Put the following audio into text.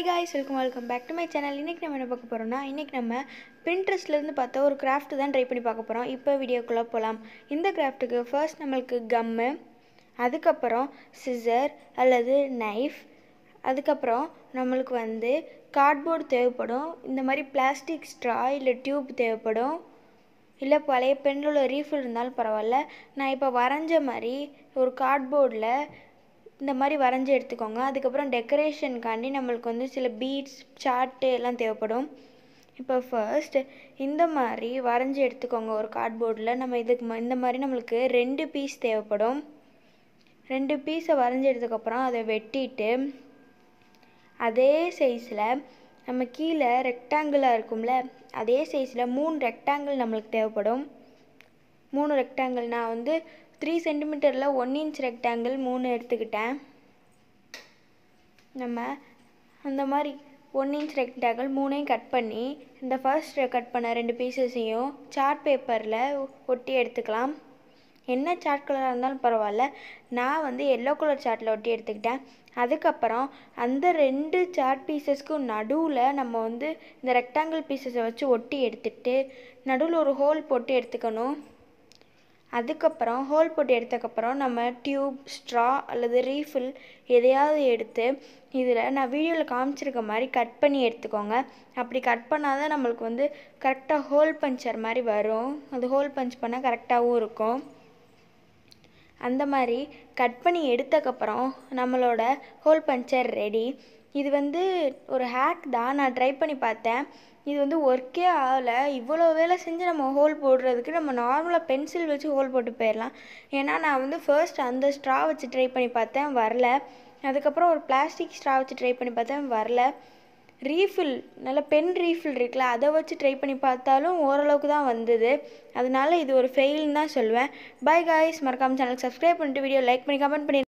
hi guys welcome welcome back to my channel இன்றைக்கி நம்ம என்ன பார்க்க போகிறோம்னா இன்றைக்கி நம்ம பின்ட்ரெஸ்ட்லேருந்து பார்த்தா ஒரு கிராஃப்ட் தான் ட்ரை பண்ணி பார்க்க போகிறோம் இப்போ வீடியோக்குள்ளே போகலாம் இந்த கிராஃப்ட்டுக்கு ஃபர்ஸ்ட் நம்மளுக்கு கம்மு அதுக்கப்புறம் சிசர் அல்லது நைஃப் அதுக்கப்புறம் நம்மளுக்கு வந்து கார்ட்போர்டு தேவைப்படும் இந்த மாதிரி பிளாஸ்டிக் ஸ்ட்ரா இல்லை டியூப் தேவைப்படும் இல்லை பழைய பெண்ணில் உள்ள ரீஃபில் இருந்தாலும் பரவாயில்ல நான் இப்போ வரைஞ்ச மாதிரி ஒரு கார்ட்போர்டில் இந்த மாதிரி வரைஞ்சி எடுத்துக்கோங்க அதுக்கப்புறம் டெக்கரேஷனுக்காண்டி நம்மளுக்கு வந்து சில பீட்ஸ் சார்ட்டு எல்லாம் தேவைப்படும் இப்போ ஃபர்ஸ்ட் இந்த மாதிரி வரைஞ்சி எடுத்துக்கோங்க ஒரு கார்ட்போர்டில் நம்ம இதுக்கு இந்த மாதிரி நம்மளுக்கு ரெண்டு பீஸ் தேவைப்படும் ரெண்டு பீஸை வரைஞ்சி எடுத்துக்கப்புறம் அதை வெட்டிட்டு அதே சைஸில் நம்ம கீழே ரெக்டாங்கிளாக இருக்கும்ல அதே சைஸில் மூணு ரெக்டாங்கிள் நம்மளுக்கு தேவைப்படும் மூணு ரெக்டாங்கிள்னால் வந்து த்ரீ சென்டிமீட்டரில் ஒன் இன்ச் ரெக்டாங்கிள் மூணு எடுத்துக்கிட்டேன் நம்ம அந்த மாதிரி ஒன் இன்ச் ரெக்டாங்கிள் மூணையும் கட் பண்ணி இந்த ஃபர்ஸ்ட் கட் பண்ண ரெண்டு பீசஸையும் சார்ட் பேப்பரில் ஒட்டி எடுத்துக்கலாம் என்ன சார்ட் கலராக இருந்தாலும் பரவாயில்ல நான் வந்து எல்லோ கலர் சார்ட்டில் ஒட்டி எடுத்துக்கிட்டேன் அதுக்கப்புறம் அந்த ரெண்டு சார்ட் பீசஸ்க்கும் நடுவில் நம்ம வந்து இந்த ரெக்டாங்கிள் பீசஸை வச்சு ஒட்டி எடுத்துகிட்டு நடுவில் ஒரு ஹோல் போட்டு எடுத்துக்கணும் அதுக்கப்புறம் ஹோல் போட்டு எடுத்ததுக்கப்புறம் நம்ம டியூப் ஸ்ட்ரா அல்லது ரீஃபில் எதையாவது எடுத்து இதில் நான் வீடியோவில் காமிச்சிருக்க மாதிரி கட் பண்ணி எடுத்துக்கோங்க அப்படி கட் பண்ணால் தான் நம்மளுக்கு வந்து கரெக்டாக ஹோல் பஞ்சர் மாதிரி வரும் அது ஹோல் பஞ்ச் பண்ணால் கரெக்டாகவும் இருக்கும் அந்த மாதிரி கட் பண்ணி எடுத்தக்கப்புறம் நம்மளோட ஹோல் பஞ்சர் ரெடி இது வந்து ஒரு ஹேக் தான் நான் ட்ரை பண்ணி பார்த்தேன் இது வந்து ஒர்க்கே ஆகலை இவ்வளோ வேலை செஞ்சு நம்ம ஹோல் போடுறதுக்கு நம்ம நார்மலாக பென்சில் வச்சு ஹோல் போட்டு போயிடலாம் ஏன்னா நான் வந்து ஃபர்ஸ்ட் அந்த ஸ்ட்ரா வச்சு ட்ரை பண்ணி பார்த்தேன் வரல அதுக்கப்புறம் ஒரு பிளாஸ்டிக் ஸ்ட்ரா வச்சு ட்ரை பண்ணி பார்த்தேன் வரல ரீஃபில் நல்ல பென் ரீஃபில் இருக்குல்ல அதை வச்சு ட்ரை பண்ணி பார்த்தாலும் ஓரளவுக்கு தான் வந்தது அதனால இது ஒரு ஃபெயில்னு தான் சொல்லுவேன் பை காய்ஸ் மறக்காமல் சேனலுக்கு சப்ஸ்கிரைப் பண்ணிட்டு வீடியோ லைக் பண்ணி கமெண்ட் பண்ணி